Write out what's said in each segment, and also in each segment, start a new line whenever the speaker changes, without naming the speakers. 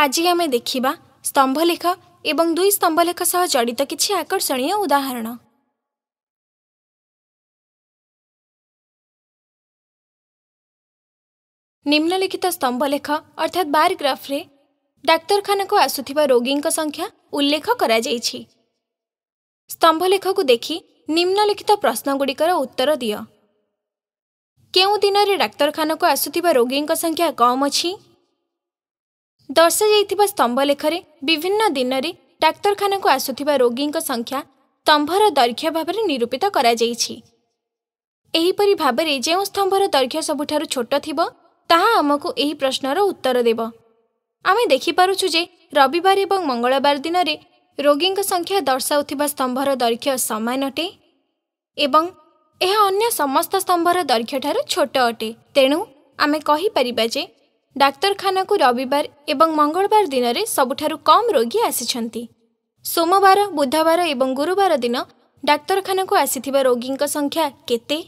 आज आम देखा स्तंभलेख एवं दुई स्तंभलेख सह जड़ित कि आकर्षण उदाहरण निम्नलिखित स्तंभलेख अर्थात बारग्राफ्रे डाक्तखाना को आसुवा रोगी संख्या उल्लेख कर स्तंभलेख को देखी निम्नलिखित प्रश्नगुड़िकर उत्तर दि के दिन डाक्तखाना को आसुवा रोगी संख्या कम अच्छी ଦର୍ଶାଯାଇଥିବା ସ୍ତମ୍ଭ ଲେଖରେ ବିଭିନ୍ନ ଦିନରେ ଡାକ୍ତରଖାନାକୁ ଆସୁଥିବା ରୋଗୀଙ୍କ ସଂଖ୍ୟା ସ୍ତମ୍ଭର ଦୈର୍ଘ୍ୟ ଭାବରେ ନିରୂପିତ କରାଯାଇଛି ଏହିପରି ଭାବରେ ଯେଉଁ ସ୍ତମ୍ଭର ଦୈର୍ଘ୍ୟ ସବୁଠାରୁ ଛୋଟ ଥିବ ତାହା ଆମକୁ ଏହି ପ୍ରଶ୍ନର ଉତ୍ତର ଦେବ ଆମେ ଦେଖିପାରୁଛୁ ଯେ ରବିବାର ଏବଂ ମଙ୍ଗଳବାର ଦିନରେ ରୋଗୀଙ୍କ ସଂଖ୍ୟା ଦର୍ଶାଉଥିବା ସ୍ତମ୍ଭର ଦୈର୍ଘ୍ୟ ସମାନ ଅଟେ ଏବଂ ଏହା ଅନ୍ୟ ସମସ୍ତ ସ୍ତମ୍ଭର ଦୈର୍ଘ୍ୟଠାରୁ ଛୋଟ ଅଟେ ତେଣୁ ଆମେ କହିପାରିବା ଯେ ଡାକ୍ତରଖାନାକୁ ରବିବାର ଏବଂ ମଙ୍ଗଳବାର ଦିନରେ ସବୁଠାରୁ କମ୍ ରୋଗୀ ଆସିଛନ୍ତି ସୋମବାର ବୁଧବାର ଏବଂ ଗୁରୁବାର ଦିନ ଡାକ୍ତରଖାନାକୁ ଆସିଥିବା ରୋଗୀଙ୍କ ସଂଖ୍ୟା କେତେ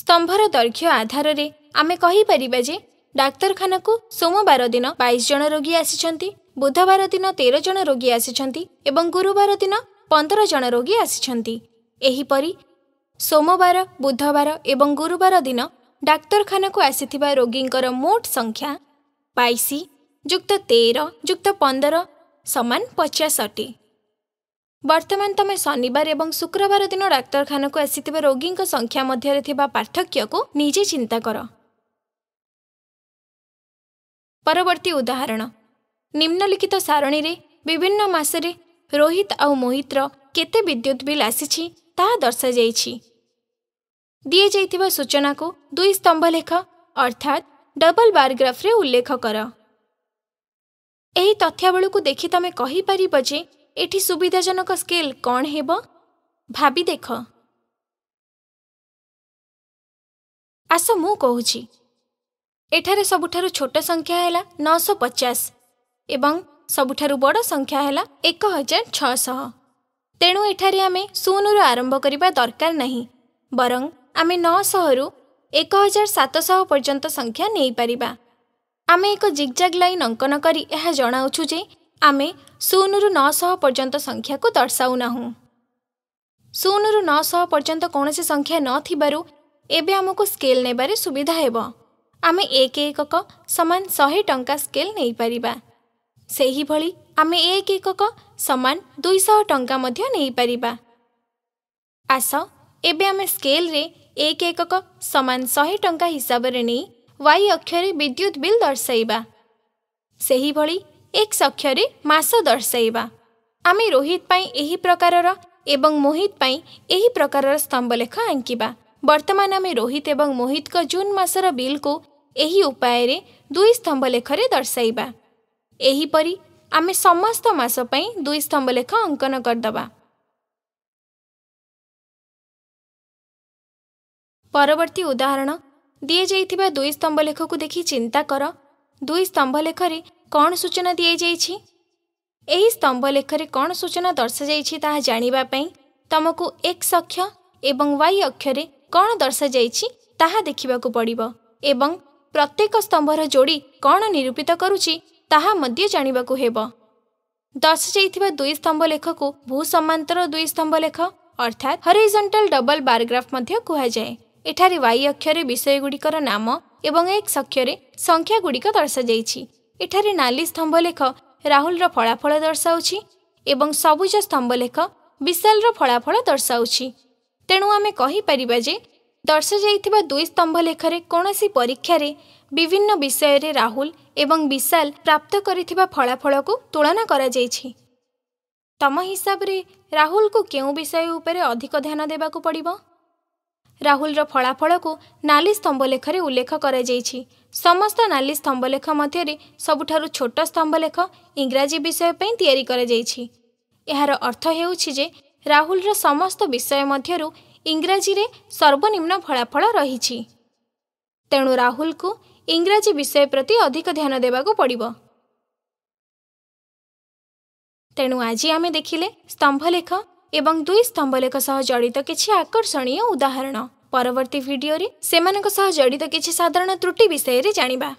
ସ୍ତମ୍ଭର ଦୈର୍ଘ୍ୟ ଆଧାରରେ ଆମେ କହିପାରିବା ଯେ ଡାକ୍ତରଖାନାକୁ ସୋମବାର ଦିନ ବାଇଶ ଜଣ ରୋଗୀ ଆସିଛନ୍ତି ବୁଧବାର ଦିନ ତେର ଜଣ ରୋଗୀ ଆସିଛନ୍ତି ଏବଂ ଗୁରୁବାର ଦିନ ପନ୍ଦର ଜଣ ରୋଗୀ ଆସିଛନ୍ତି ଏହିପରି ସୋମବାର ବୁଧବାର ଏବଂ ଗୁରୁବାର ଦିନ ଡାକ୍ତରଖାନାକୁ ଆସିଥିବା ରୋଗୀଙ୍କର ମୋଟ ସଂଖ୍ୟା ବାଇଶ ଯୁକ୍ତ ତେର ଯୁକ୍ତ ପନ୍ଦର ସମାନ ପଚାଶ ବର୍ତ୍ତମାନ ତୁମେ ଶନିବାର ଏବଂ ଶୁକ୍ରବାର ଦିନ ଡାକ୍ତରଖାନାକୁ ଆସିଥିବା ରୋଗୀଙ୍କ ସଂଖ୍ୟା ମଧ୍ୟରେ ଥିବା ପାର୍ଥକ୍ୟକୁ ନିଜେ ଚିନ୍ତା କର ପରବର୍ତ୍ତୀ ଉଦାହରଣ ନିମ୍ନଲିଖିତ ସାରଣୀରେ ବିଭିନ୍ନ ମାସରେ ରୋହିତ ଆଉ ମୋହିତର କେତେ ବିଦ୍ୟୁତ୍ ବିଲ୍ ଆସିଛି ତାହା ଦର୍ଶାଯାଇଛି ଦିଆଯାଇଥିବା ସୂଚନାକୁ ଦୁଇ ସ୍ତମ୍ଭ ଲେଖ ଅର୍ଥାତ୍ ଡବଲ୍ ବାରଗ୍ରାଫରେ ଉଲ୍ଲେଖ କର ଏହି ତଥ୍ୟାବଳକୁ ଦେଖି ତୁମେ କହିପାରିବ ଯେ ଏଠି ସୁବିଧାଜନକ ସ୍କେଲ୍ କ'ଣ ହେବ ଭାବି ଦେଖ ଆସ ମୁଁ କହୁଛି ଏଠାରେ ସବୁଠାରୁ ଛୋଟ ସଂଖ୍ୟା ହେଲା ନଅଶହ ପଚାଶ ଏବଂ ସବୁଠାରୁ ବଡ଼ ସଂଖ୍ୟା ହେଲା ଏକ ହଜାର ଛଅଶହ ତେଣୁ ଏଠାରେ ଆମେ ଶୂନରୁ ଆରମ୍ଭ କରିବା ଦରକାର ନାହିଁ ବରଂ ଆମେ ନଅଶହରୁ ଏକ ହଜାର ସାତଶହ ପର୍ଯ୍ୟନ୍ତ ସଂଖ୍ୟା ନେଇପାରିବା ଆମେ ଏକ ଜିଗ୍ଜାଗ୍ ଲାଇନ୍ ଅଙ୍କନ କରି ଏହା ଜଣାଉଛୁ ଯେ ଆମେ ଶୂନରୁ ନଅଶହ ପର୍ଯ୍ୟନ୍ତ ସଂଖ୍ୟାକୁ ଦର୍ଶାଉ ନାହୁଁ ଶୂନରୁ ନଅଶହ ପର୍ଯ୍ୟନ୍ତ କୌଣସି ସଂଖ୍ୟା ନଥିବାରୁ ଏବେ ଆମକୁ ସ୍କେଲ୍ ନେବାରେ ସୁବିଧା ହେବ ଆମେ ଏକ ଏକକ ସମାନ ଶହେ ଟଙ୍କା ସ୍କେଲ୍ ନେଇପାରିବା ସେହିଭଳି ଆମେ ଏକ ଏକକ ସମାନ ଦୁଇଶହ ଟଙ୍କା ମଧ୍ୟ ନେଇପାରିବା ଆସ ଏବେ ଆମେ ସ୍କେଲ୍ରେ एक एकक समान शहे टा हिसाबले नै वाई अक्षरे विद्युत बेल दर्शभरि एक अक्षरे मास दर्शा आम रोहितप यही प्रकार रोहित प्रकार र स्तम्भलेख वर्तमान आमे रोहित एवं मोहित को जुन मास बिल को यही उपाय दुई परी दर्शा समस्त आम पई दुई स्तम्भलेख अङ्कन गरिदवा ପରବର୍ତ୍ତୀ ଉଦାହରଣ ଦିଆଯାଇଥିବା ଦୁଇ ସ୍ତମ୍ଭଲେଖକୁ ଦେଖି ଚିନ୍ତା କର ଦୁଇ ସ୍ତମ୍ଭଲେଖରେ କ'ଣ ସୂଚନା ଦିଆଯାଇଛି ଏହି ସ୍ତମ୍ଭଲେଖରେ କ'ଣ ସୂଚନା ଦର୍ଶାଯାଇଛି ତାହା ଜାଣିବା ପାଇଁ ତୁମକୁ ଏକ୍ସ ଅକ୍ଷ ଏବଂ ୱାଇ ଅକ୍ଷରେ କ'ଣ ଦର୍ଶାଯାଇଛି ତାହା ଦେଖିବାକୁ ପଡ଼ିବ ଏବଂ ପ୍ରତ୍ୟେକ ସ୍ତମ୍ଭର ଯୋଡ଼ି କ'ଣ ନିରୂପିତ କରୁଛି ତାହା ମଧ୍ୟ ଜାଣିବାକୁ ହେବ ଦର୍ଶାଯାଇଥିବା ଦୁଇ ସ୍ତମ୍ଭ ଲେଖକୁ ଭୂସମାନ୍ତର ଦୁଇ ସ୍ତମ୍ଭ ଲେଖ ଅର୍ଥାତ୍ ହରିଜେଣ୍ଟାଲ ଡବଲ୍ ବାରଗ୍ରାଫ୍ ମଧ୍ୟ କୁହାଯାଏ ଏଠାରେ ୱାଇ ଅକ୍ଷରେ ବିଷୟଗୁଡ଼ିକର ନାମ ଏବଂ ଏକ୍ସ ଅକ୍ଷରେ ସଂଖ୍ୟା ଗୁଡ଼ିକ ଦର୍ଶାଯାଇଛି ଏଠାରେ ନାଲି ସ୍ତମ୍ଭ ଲେଖ ରାହୁଲର ଫଳାଫଳ ଦର୍ଶାଉଛି ଏବଂ ସବୁଜ ସ୍ତମ୍ଭଲେଖ ବିଶାଲର ଫଳାଫଳ ଦର୍ଶାଉଛି ତେଣୁ ଆମେ କହିପାରିବା ଯେ ଦର୍ଶାଯାଇଥିବା ଦୁଇ ସ୍ତମ୍ଭଲେଖରେ କୌଣସି ପରୀକ୍ଷାରେ ବିଭିନ୍ନ ବିଷୟରେ ରାହୁଲ ଏବଂ ବିଶାଲ ପ୍ରାପ୍ତ କରିଥିବା ଫଳାଫଳକୁ ତୁଳନା କରାଯାଇଛି ତମ ହିସାବରେ ରାହୁଲକୁ କେଉଁ ବିଷୟ ଉପରେ ଅଧିକ ଧ୍ୟାନ ଦେବାକୁ ପଡ଼ିବ ରାହୁଲର ଫଳାଫଳକୁ ନାଲି ସ୍ତମ୍ଭ ଲେଖରେ ଉଲ୍ଲେଖ କରାଯାଇଛି ସମସ୍ତ ନାଲି ସ୍ତମ୍ଭଲେଖ ମଧ୍ୟରେ ସବୁଠାରୁ ଛୋଟ ସ୍ତମ୍ଭଲେଖ ଇଂରାଜୀ ବିଷୟ ପାଇଁ ତିଆରି କରାଯାଇଛି ଏହାର ଅର୍ଥ ହେଉଛି ଯେ ରାହୁଲର ସମସ୍ତ ବିଷୟ ମଧ୍ୟରୁ ଇଂରାଜୀରେ ସର୍ବନିମ୍ନ ଫଳାଫଳ ରହିଛି ତେଣୁ ରାହୁଲକୁ ଇଂରାଜୀ ବିଷୟ ପ୍ରତି ଅଧିକ ଧ୍ୟାନ ଦେବାକୁ ପଡ଼ିବ ତେଣୁ ଆଜି ଆମେ ଦେଖିଲେ ସ୍ତମ୍ଭଲେଖ एवं दुई स्तम्भलेखसह जडित कि आकर्षणीय उदाहरण परवर्ती भिडियो समाह जडित साधारण त्रुटि विषयले जानिबा।